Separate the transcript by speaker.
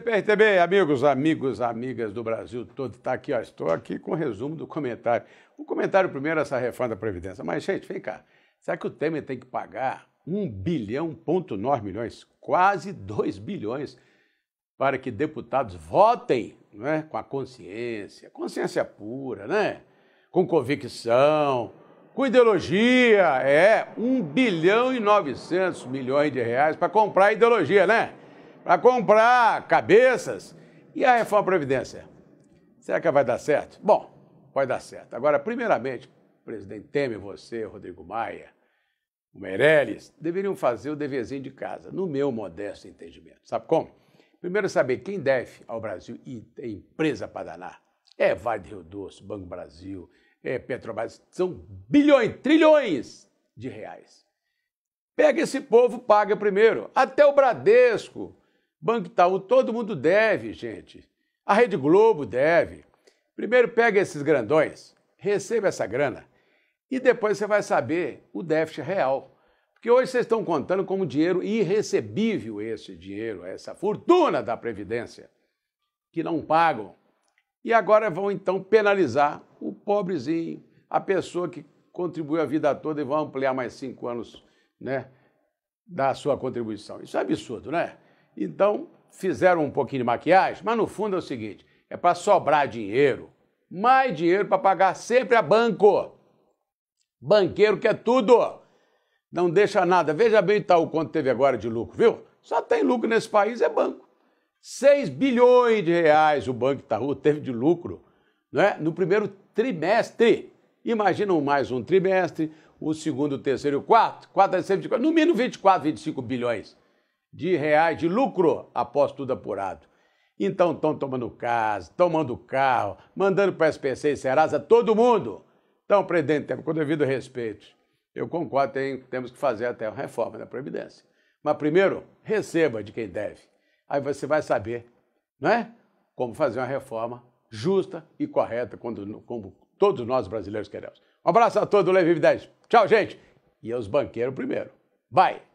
Speaker 1: PPRTB, amigos, amigos, amigas do Brasil todo, está aqui, ó, estou aqui com o um resumo do comentário. O comentário primeiro é essa reforma da Previdência. Mas, gente, vem cá, será que o Temer tem que pagar 1 bilhão, ponto 9 milhões, quase 2 bilhões, para que deputados votem né, com a consciência, consciência pura, né? com convicção, com ideologia, é, 1 bilhão e 900 milhões de reais para comprar ideologia, né? para comprar cabeças. E a reforma Previdência? Será que vai dar certo? Bom, vai dar certo. Agora, primeiramente, presidente Temer, você, Rodrigo Maia, o Meirelles, deveriam fazer o deverzinho de casa, no meu modesto entendimento. Sabe como? Primeiro, saber quem deve ao Brasil e tem empresa para danar. É Vale do Rio Doce, Banco Brasil, é Petrobras, são bilhões, trilhões de reais. Pega esse povo, paga primeiro. Até o Bradesco, Banco Itaú, todo mundo deve, gente. A Rede Globo deve. Primeiro pega esses grandões, receba essa grana e depois você vai saber o déficit real. Porque hoje vocês estão contando como dinheiro irrecebível esse dinheiro, essa fortuna da Previdência, que não pagam. E agora vão então penalizar o pobrezinho, a pessoa que contribuiu a vida toda e vão ampliar mais cinco anos né, da sua contribuição. Isso é absurdo, né? Então, fizeram um pouquinho de maquiagem, mas no fundo é o seguinte: é para sobrar dinheiro, mais dinheiro para pagar sempre a banco. Banqueiro quer tudo, não deixa nada. Veja bem Itaú quanto teve agora de lucro, viu? Só tem lucro nesse país é banco. 6 bilhões de reais o Banco Itaú teve de lucro é? no primeiro trimestre. Imaginam mais um trimestre, o segundo, o terceiro e o quarto, é quatro, no mínimo 24, 25 bilhões de reais de lucro após tudo apurado. Então estão tomando casa, tomando carro, mandando para SPC e Serasa todo mundo. Então, presidente, com devido respeito, eu concordo, em temos que fazer até uma reforma da Previdência. Mas primeiro, receba de quem deve. Aí você vai saber, não é? Como fazer uma reforma justa e correta, quando, como todos nós brasileiros queremos. Um abraço a todos, Levi 10. Tchau, gente. E aos banqueiros primeiro. Bye!